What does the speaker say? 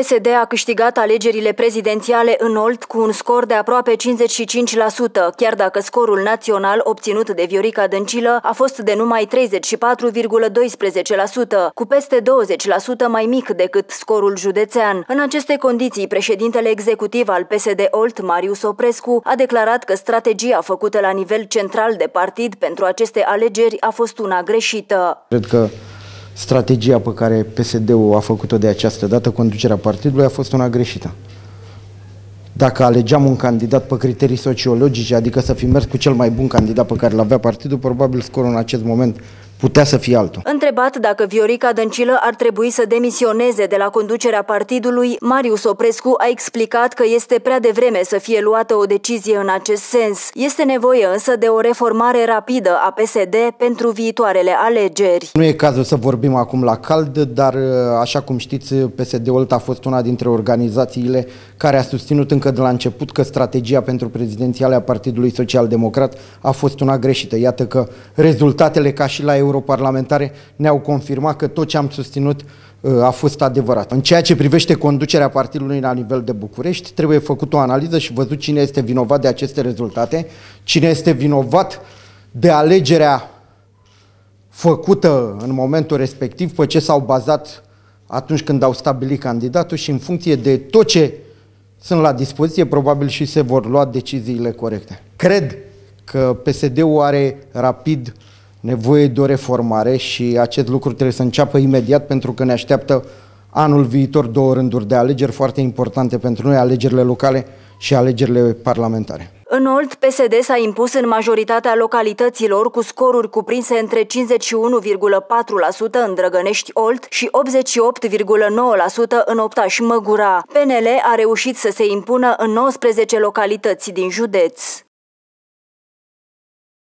PSD a câștigat alegerile prezidențiale în Olt cu un scor de aproape 55%, chiar dacă scorul național obținut de Viorica Dăncilă a fost de numai 34,12%, cu peste 20% mai mic decât scorul județean. În aceste condiții, președintele executiv al PSD Olt, Marius Oprescu, a declarat că strategia făcută la nivel central de partid pentru aceste alegeri a fost una greșită. Cred că strategia pe care PSD-ul a făcut-o de această dată, conducerea partidului, a fost una greșită. Dacă alegeam un candidat pe criterii sociologice, adică să fi mers cu cel mai bun candidat pe care l-avea partidul, probabil scorul în acest moment putea să fie altul. Întrebat dacă Viorica Dăncilă ar trebui să demisioneze de la conducerea partidului, Marius Oprescu a explicat că este prea devreme să fie luată o decizie în acest sens. Este nevoie însă de o reformare rapidă a PSD pentru viitoarele alegeri. Nu e cazul să vorbim acum la cald, dar ă, așa cum știți, PSD-ul a fost una dintre organizațiile care a susținut încă de la început că strategia pentru prezidențiale a Partidului Social Democrat a fost una greșită. Iată că rezultatele ca și la EU europarlamentare ne-au confirmat că tot ce am susținut uh, a fost adevărat. În ceea ce privește conducerea partidului la nivel de București, trebuie făcut o analiză și văzut cine este vinovat de aceste rezultate, cine este vinovat de alegerea făcută în momentul respectiv, pe ce s-au bazat atunci când au stabilit candidatul și în funcție de tot ce sunt la dispoziție, probabil și se vor lua deciziile corecte. Cred că PSD-ul are rapid nevoie de o reformare și acest lucru trebuie să înceapă imediat pentru că ne așteaptă anul viitor două rânduri de alegeri foarte importante pentru noi, alegerile locale și alegerile parlamentare. În Olt, PSD s-a impus în majoritatea localităților cu scoruri cuprinse între 51,4% în Drăgănești Olt și 88,9% în Optaș Măgura. PNL a reușit să se impună în 19 localități din județ.